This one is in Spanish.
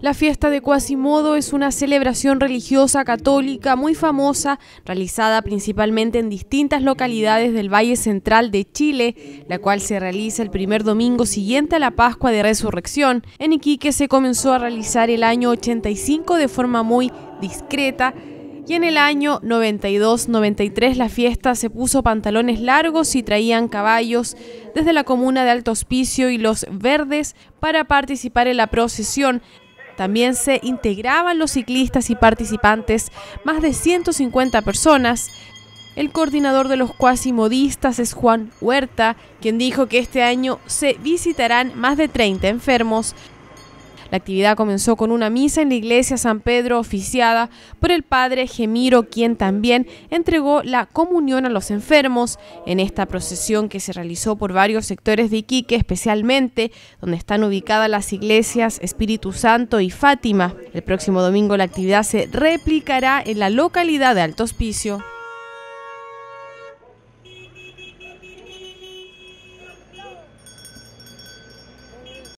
La fiesta de Quasimodo es una celebración religiosa católica muy famosa, realizada principalmente en distintas localidades del Valle Central de Chile, la cual se realiza el primer domingo siguiente a la Pascua de Resurrección. En Iquique se comenzó a realizar el año 85 de forma muy discreta, y en el año 92-93 la fiesta se puso pantalones largos y traían caballos desde la comuna de Alto Hospicio y Los Verdes para participar en la procesión. También se integraban los ciclistas y participantes, más de 150 personas. El coordinador de los cuasimodistas es Juan Huerta, quien dijo que este año se visitarán más de 30 enfermos, la actividad comenzó con una misa en la iglesia San Pedro oficiada por el padre Gemiro, quien también entregó la comunión a los enfermos. En esta procesión que se realizó por varios sectores de Iquique, especialmente donde están ubicadas las iglesias Espíritu Santo y Fátima. El próximo domingo la actividad se replicará en la localidad de Alto Hospicio.